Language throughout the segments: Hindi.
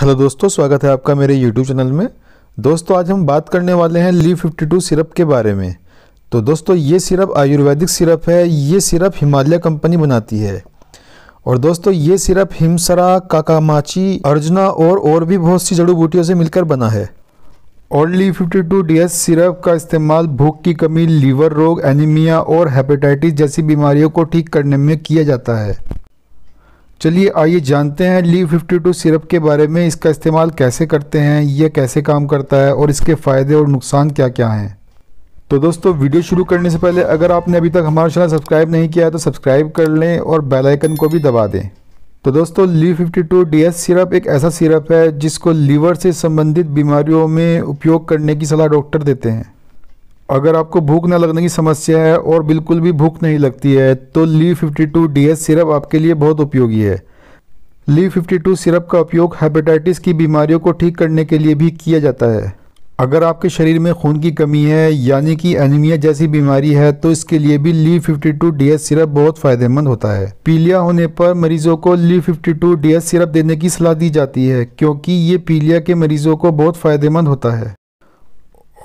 हेलो दोस्तों स्वागत है आपका मेरे यूट्यूब चैनल में दोस्तों आज हम बात करने वाले हैं ली 52 सिरप के बारे में तो दोस्तों ये सिरप आयुर्वेदिक सिरप है ये सिरप हिमालय कंपनी बनाती है और दोस्तों ये सिरप हिमसरा काकामाची अर्जना और और भी बहुत सी जड़ी बूटियों से मिलकर बना है और ली फिफ्टी टू सिरप का इस्तेमाल भूख की कमी लीवर रोग एनीमिया और हेपेटाइटिस जैसी बीमारियों को ठीक करने में किया जाता है चलिए आइए जानते हैं ली 52 सिरप के बारे में इसका इस्तेमाल कैसे करते हैं यह कैसे काम करता है और इसके फ़ायदे और नुकसान क्या क्या हैं तो दोस्तों वीडियो शुरू करने से पहले अगर आपने अभी तक हमारा चैनल सब्सक्राइब नहीं किया है तो सब्सक्राइब कर लें और बेल आइकन को भी दबा दें तो दोस्तों ली 52 टू सिरप एक ऐसा सिरप है जिसको लीवर से संबंधित बीमारियों में उपयोग करने की सलाह डॉक्टर देते हैं अगर आपको भूख ना लगने की समस्या है और बिल्कुल भी भूख नहीं लगती है तो ली 52 एस सिरप आपके लिए बहुत उपयोगी है ली 52 सिरप का उपयोग हेपेटाइटिस की बीमारियों को ठीक करने के लिए भी किया जाता है अगर आपके शरीर में खून की कमी है यानी कि एनीमिया जैसी बीमारी है तो इसके लिए भी ली 52 एस सिरप बहुत फ़ायदेमंद होता है पीलिया होने पर मरीजों को ली 52 एस सिरप देने की सलाह दी जाती है क्योंकि ये पीलिया के मरीजों को बहुत फ़ायदेमंद होता है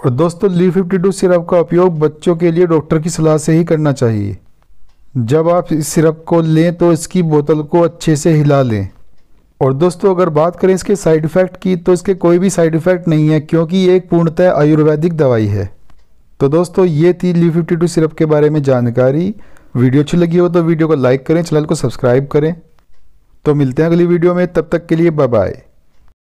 और दोस्तों ली फिफ्टी टू सिरप का उपयोग बच्चों के लिए डॉक्टर की सलाह से ही करना चाहिए जब आप इस सिरप को लें तो इसकी बोतल को अच्छे से हिला लें और दोस्तों अगर बात करें इसके साइड इफ़ेक्ट की तो इसके कोई भी साइड इफ़ेक्ट नहीं है क्योंकि ये एक पूर्णतः आयुर्वेदिक दवाई है तो दोस्तों ये थी ली फिफ्टी टू सिरप के बारे में जानकारी वीडियो अच्छी लगी हो तो वीडियो को लाइक करें चैनल को सब्सक्राइब करें तो मिलते हैं अगली वीडियो में तब तक के लिए बाय बाय